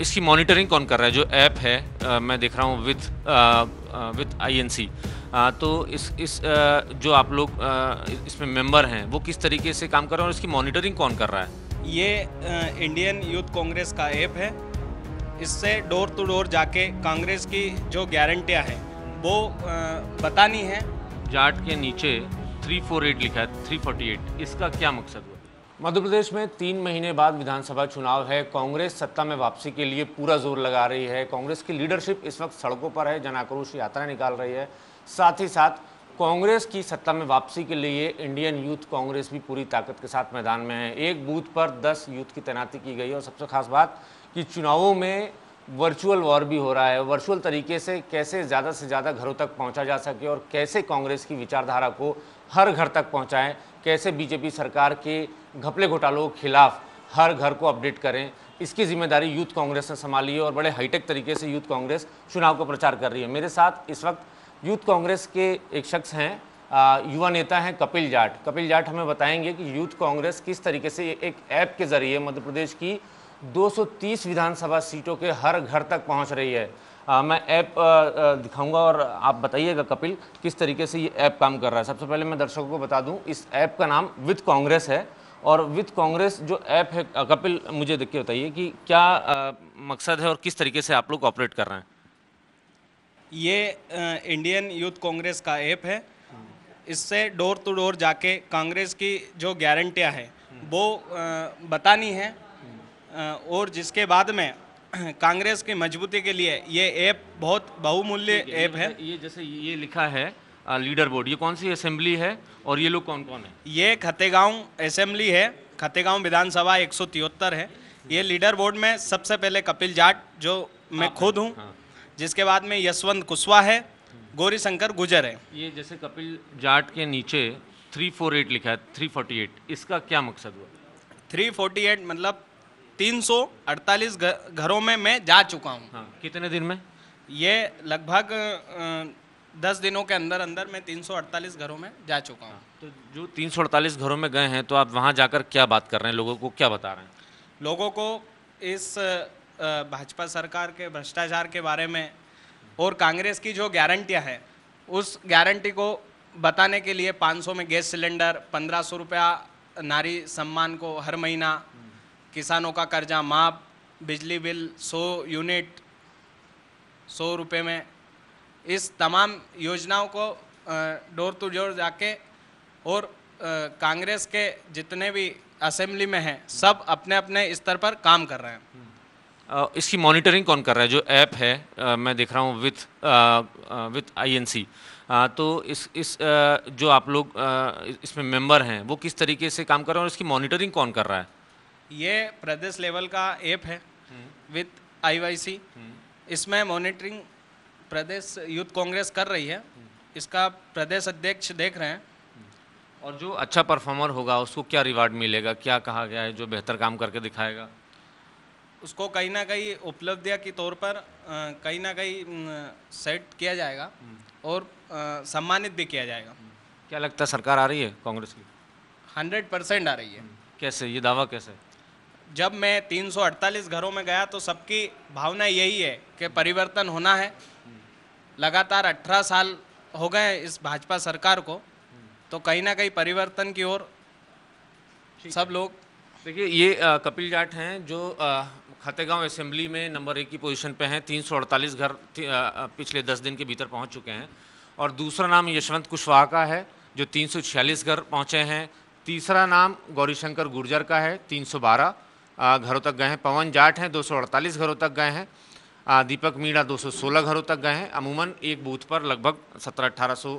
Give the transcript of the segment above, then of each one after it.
इसकी मॉनिटरिंग कौन कर रहा है जो ऐप है मैं देख रहा हूँ विथ विथ आईएनसी तो इस इस जो आप लोग इसमें मेंबर हैं वो किस तरीके से काम कर रहे हैं और इसकी मॉनिटरिंग कौन कर रहा है ये इंडियन यूथ कांग्रेस का ऐप है इससे डोर टू डोर जाके कांग्रेस की जो गारंटियाँ हैं वो बतानी है जाट के नीचे 348 लिखा है 348 इसका क्या मकसद है मध्य प्रदेश में तीन महीने बाद विधानसभा चुनाव है कांग्रेस सत्ता में वापसी के लिए पूरा जोर लगा रही है कांग्रेस की लीडरशिप इस वक्त सड़कों पर है जनाक्रोश यात्रा निकाल रही है साथ ही साथ कांग्रेस की सत्ता में वापसी के लिए इंडियन यूथ कांग्रेस भी पूरी ताकत के साथ मैदान में है एक बूथ पर दस यूथ की तैनाती की गई है और सबसे खास बात कि चुनावों में वर्चुअल वॉर भी हो रहा है वर्चुअल तरीके से कैसे ज़्यादा से ज़्यादा घरों तक पहुंचा जा सके और कैसे कांग्रेस की विचारधारा को हर घर तक पहुंचाएं कैसे बीजेपी सरकार के घपले घोटालों के खिलाफ हर घर को अपडेट करें इसकी जिम्मेदारी यूथ कांग्रेस ने संभाली है और बड़े हाईटेक तरीके से यूथ कांग्रेस चुनाव का प्रचार कर रही है मेरे साथ इस वक्त यूथ कांग्रेस के एक शख्स हैं युवा नेता हैं कपिल जाट कपिल जाट हमें बताएंगे कि यूथ कांग्रेस किस तरीके से एक ऐप के जरिए मध्य प्रदेश की 230 विधानसभा सीटों के हर घर तक पहुंच रही है आ, मैं ऐप दिखाऊंगा और आप बताइएगा कपिल किस तरीके से ये ऐप काम कर रहा है सबसे पहले मैं दर्शकों को बता दूं इस ऐप का नाम विथ कांग्रेस है और विथ कांग्रेस जो ऐप है कपिल मुझे देख के बताइए कि क्या आ, मकसद है और किस तरीके से आप लोग ऑपरेट कर रहे हैं ये आ, इंडियन यूथ कांग्रेस का ऐप है इससे डोर टू डोर जाके कांग्रेस की जो गारंटियाँ हैं वो बतानी है और जिसके बाद में कांग्रेस की मजबूती के लिए ये ऐप बहुत बहुमूल्य ऐप है ये जैसे ये लिखा है लीडर बोर्ड ये कौन सी असेंबली है और ये लोग कौन कौन है ये खतेगांव असेंबली है खतेगांव विधानसभा एक है ये लीडर बोर्ड में सबसे पहले कपिल जाट जो मैं हाँ, खुद हाँ, हूँ हाँ। जिसके बाद में यशवंत कुशवाहा है गौरी शंकर गुजर है ये जैसे कपिल जाट के नीचे 348 लिखा है 348 इसका क्या मकसद हुआ 348 मतलब 348 घरों में मैं जा चुका हूँ हाँ, कितने दिन में ये लगभग दस दिनों के अंदर अंदर मैं 348 घरों में जा चुका हूँ हाँ, तो जो 348 घरों में गए हैं तो आप वहाँ जाकर क्या बात कर रहे हैं लोगों को क्या बता रहे हैं लोगों को इस भाजपा सरकार के भ्रष्टाचार के बारे में और कांग्रेस की जो गारंटियाँ हैं उस गारंटी को बताने के लिए 500 में गैस सिलेंडर पंद्रह सौ रुपया नारी सम्मान को हर महीना किसानों का कर्जा माप बिजली बिल सौ यूनिट सौ रुपये में इस तमाम योजनाओं को डोर टू डोर जाके और कांग्रेस के जितने भी असेंबली में हैं सब अपने अपने स्तर पर काम कर रहे हैं इसकी मॉनिटरिंग कौन कर रहा है जो ऐप है मैं देख रहा हूँ विथ विथ आईएनसी तो इस इस जो आप लोग इसमें मेंबर हैं वो किस तरीके से काम कर रहे हैं और इसकी मॉनिटरिंग कौन कर रहा है ये प्रदेश लेवल का ऐप है हम्म। विथ आईवाईसी हम्म। इसमें मॉनिटरिंग प्रदेश यूथ कांग्रेस कर रही है हम्म। इसका प्रदेश अध्यक्ष देख रहे हैं और जो अच्छा परफॉर्मर होगा उसको क्या रिवार्ड मिलेगा क्या कहा गया है जो बेहतर काम करके दिखाएगा उसको कहीं ना कहीं उपलब्धियाँ के तौर पर कहीं ना कहीं सेट किया जाएगा और सम्मानित भी किया जाएगा क्या लगता है सरकार आ रही है कांग्रेस की हंड्रेड परसेंट आ रही है कैसे ये दावा कैसे जब मैं 348 घरों में गया तो सबकी भावना यही है कि परिवर्तन होना है लगातार 18 साल हो गए इस भाजपा सरकार को तो कहीं ना कहीं परिवर्तन की ओर सब लोग देखिए ये आ, कपिल जाट हैं जो खतेगांव असेंबली में नंबर एक की पोजीशन पे हैं 348 घर आ, पिछले 10 दिन के भीतर पहुंच चुके हैं और दूसरा नाम यशवंत कुशवाहा का है जो तीन घर पहुँचे हैं तीसरा नाम गौरीशंकर गुर्जर का है 312 घरों तक गए हैं पवन जाट हैं 248 घरों तक गए हैं दीपक मीणा 216 घरों तक गए हैं अमूमन एक बूथ पर लगभग सत्रह सौ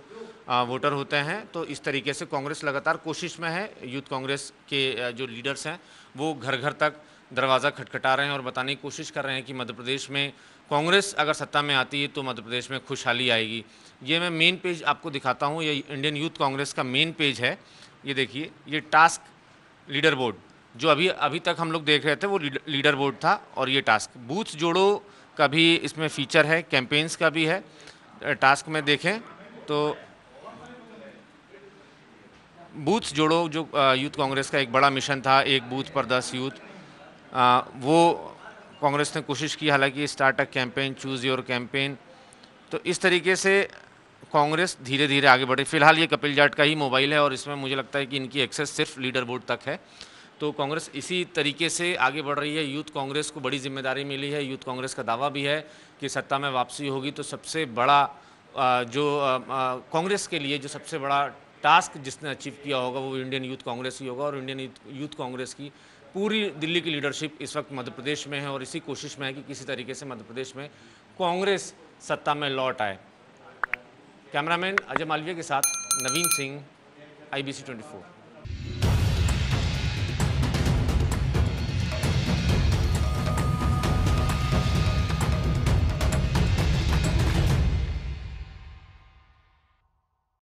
वोटर होते हैं तो इस तरीके से कांग्रेस लगातार कोशिश में है यूथ कांग्रेस के जो लीडर्स हैं वो घर घर तक दरवाज़ा खटखटा रहे हैं और बताने की कोशिश कर रहे हैं कि मध्य प्रदेश में कांग्रेस अगर सत्ता में आती है तो मध्य प्रदेश में खुशहाली आएगी ये मैं मेन पेज आपको दिखाता हूँ ये इंडियन यूथ कांग्रेस का मेन पेज है ये देखिए ये टास्क लीडर बोर्ड जो अभी अभी तक हम लोग देख रहे थे वो लीडर बोर्ड था और ये टास्क बूथ जोड़ो का भी इसमें फीचर है कैंपेन्स का भी है टास्क में देखें तो बूथ जोड़ो जो यूथ कांग्रेस का एक बड़ा मिशन था एक बूथ पर दस यूथ वो कांग्रेस ने कोशिश की हालांकि startup campaign choose your campaign तो इस तरीके से कांग्रेस धीरे धीरे आगे बढ़ी फिलहाल ये कपिल जाट का ही मोबाइल है और इसमें मुझे लगता है कि इनकी एक्सेस सिर्फ लीडर बोर्ड तक है तो कांग्रेस इसी तरीके से आगे बढ़ रही है यूथ कांग्रेस को बड़ी जिम्मेदारी मिली है यूथ कांग्रेस का दावा भी है कि सत्ता में वापसी होगी तो सबसे बड़ा जो कांग्रेस के लिए जो सबसे बड़ा टास्क जिसने अचीव किया होगा वो इंडियन यूथ कांग्रेस ही होगा और इंडियन यूथ कांग्रेस की पूरी दिल्ली की लीडरशिप इस वक्त मध्य प्रदेश में है और इसी कोशिश में है कि किसी तरीके से मध्य प्रदेश में कांग्रेस सत्ता में लौट आए कैमरामैन अजय मालवीय के साथ नवीन सिंह आईबीसी 24